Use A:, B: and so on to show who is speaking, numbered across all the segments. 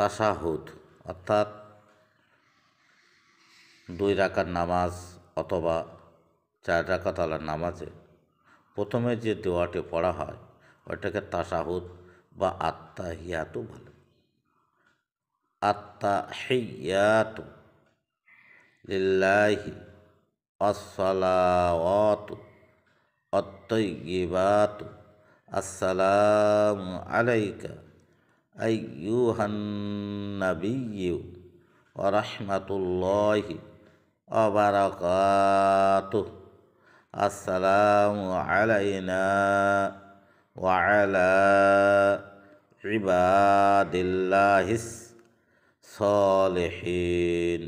A: তাসাহুদ অর্থাৎ দুই রাকার নামাজ অথবা চার রাকাতালার নামাজে প্রথমে যে দোয়াটি পড়া হয় ওটাকে তাসাহুদ বা আত্মা হিয়াতু বলে আত্মা হেয়াতু লিল্লাহি আসসালাওয়াতু অত্যইবাতু আসসালাম আলাইকা أيها النبي ورحمة الله وبركاته السلام علينا وعلى عباد الله الصالحين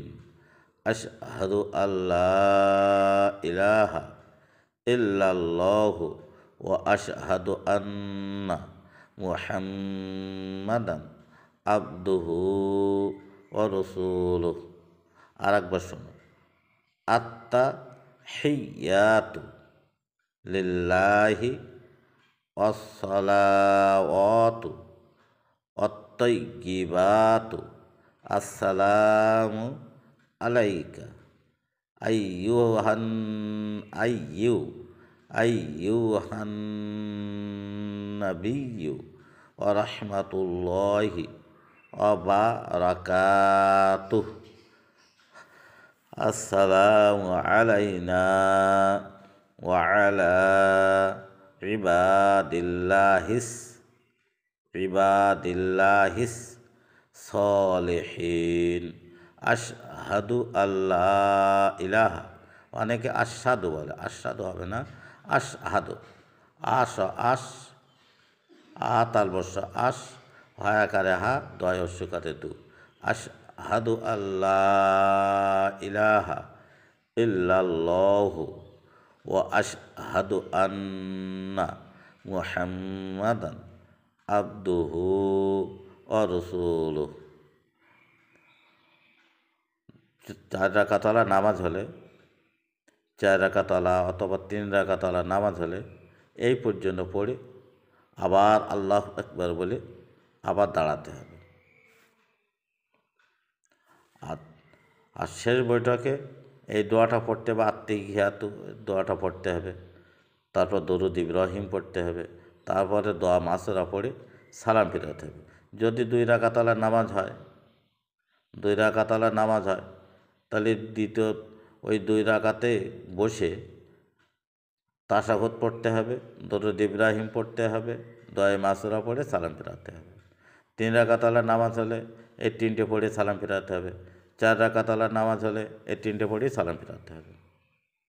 A: أشهد أن لا إله إلا الله وأشهد أن মুহাম্মাদান আব্দুহু অরসুল আর একবার শোনো আত্মা হেয়াতু লিল্লাহি অসলাওয়াতু অত্যগিবাতু আসসালামু আলাইকা আইয়ুহান আইয়ু আইয়ুহান নবিয়ু warahmatullahi wabarakatuh Assalamu alayna wa ala ibadillahis ibadillahis salihin ashhadu alla ilaha অনেকে আস্বাদু বলে আস্বাদু হবে না আশহাদু আস আস আ তাল বর্ষা আস হয়াকারে হা দয় হস্যকারে দু আস হাদু আল্লাহ ইলাহা ইল্লাহ ও আস হাদু আন্না মুহাম্মাদান আব্দুহু রসুল চার রাকাতলা নামাজ হলে চার রাকাতলা অথবা তিন রাকাতলা নামাজ হলে এই পর্যন্ত পড়ে আবার আল্লাহ একবার বলে আবার দাঁড়াতে হবে আর আর শেষ বৈঠকে এই দোয়াটা পড়তে বা আত্মিক তো দোয়াটা পড়তে হবে তারপর দরুদ ইব্রাহিম পড়তে হবে তারপরে দোয়া মাসেরা পড়ে সালাম ফেরাতে হবে যদি দুই রাকাতলা নামাজ হয় দুই রাকাতলা নামাজ হয় তাহলে দ্বিতীয় ওই দুই রাকাতে বসে তাসাগত পড়তে হবে দরুদ ইব্রাহিম পড়তে হবে দয়ে মাসুরা পড়ে সালাম ফেরাতে হবে তিন রাকাতালার নামাজ হলে এই তিনটে পড়ে সালাম ফেরাতে হবে চার রাকাতালার নামাজ হলে এই তিনটে পড়েই সালাম ফেরাতে হবে